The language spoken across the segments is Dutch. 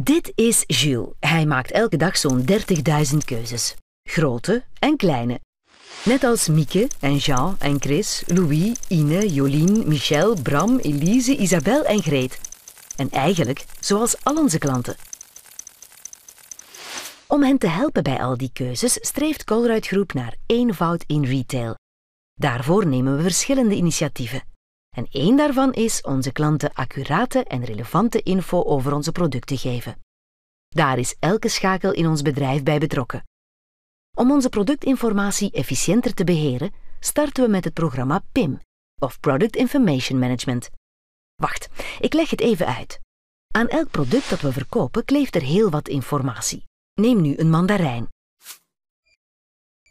Dit is Jules. Hij maakt elke dag zo'n 30.000 keuzes. Grote en kleine. Net als Mieke en Jean en Chris, Louis, Ine, Jolien, Michel, Bram, Elise, Isabel en Greet. En eigenlijk zoals al onze klanten. Om hen te helpen bij al die keuzes streeft Colruyt Groep naar eenvoud in retail. Daarvoor nemen we verschillende initiatieven. En één daarvan is onze klanten accurate en relevante info over onze producten geven. Daar is elke schakel in ons bedrijf bij betrokken. Om onze productinformatie efficiënter te beheren, starten we met het programma PIM, of Product Information Management. Wacht, ik leg het even uit. Aan elk product dat we verkopen kleeft er heel wat informatie. Neem nu een mandarijn.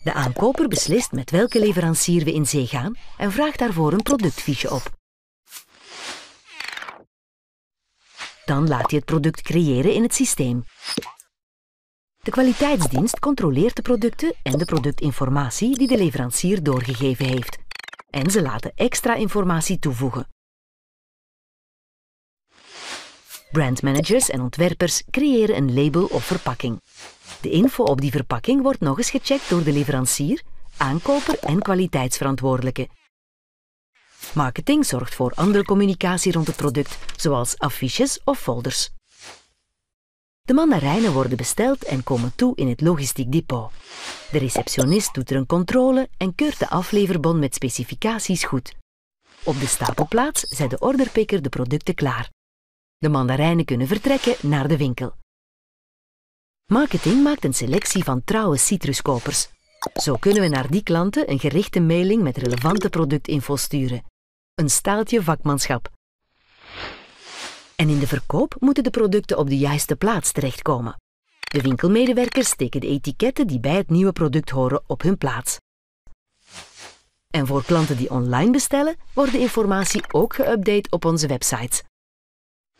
De aankoper beslist met welke leverancier we in zee gaan en vraagt daarvoor een productfiche op. Dan laat hij het product creëren in het systeem. De kwaliteitsdienst controleert de producten en de productinformatie die de leverancier doorgegeven heeft. En ze laten extra informatie toevoegen. Brandmanagers en ontwerpers creëren een label of verpakking. De info op die verpakking wordt nog eens gecheckt door de leverancier, aankoper en kwaliteitsverantwoordelijke. Marketing zorgt voor andere communicatie rond het product, zoals affiches of folders. De mandarijnen worden besteld en komen toe in het logistiek depot. De receptionist doet er een controle en keurt de afleverbon met specificaties goed. Op de stapelplaats zet de orderpicker de producten klaar. De mandarijnen kunnen vertrekken naar de winkel. Marketing maakt een selectie van trouwe citruskopers. Zo kunnen we naar die klanten een gerichte mailing met relevante productinfo sturen. Een staaltje vakmanschap. En in de verkoop moeten de producten op de juiste plaats terechtkomen. De winkelmedewerkers steken de etiketten die bij het nieuwe product horen op hun plaats. En voor klanten die online bestellen, wordt de informatie ook geüpdate op onze website.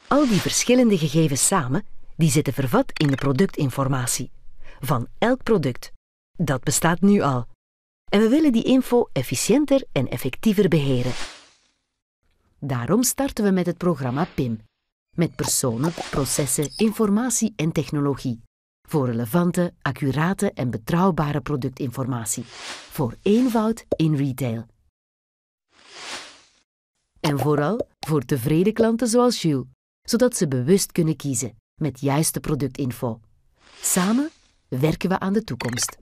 Al die verschillende gegevens samen die zitten vervat in de productinformatie van elk product. Dat bestaat nu al. En we willen die info efficiënter en effectiever beheren. Daarom starten we met het programma PIM. Met personen, processen, informatie en technologie. Voor relevante, accurate en betrouwbare productinformatie. Voor eenvoud in retail. En vooral voor tevreden klanten zoals Jules, zodat ze bewust kunnen kiezen met juiste productinfo. Samen werken we aan de toekomst.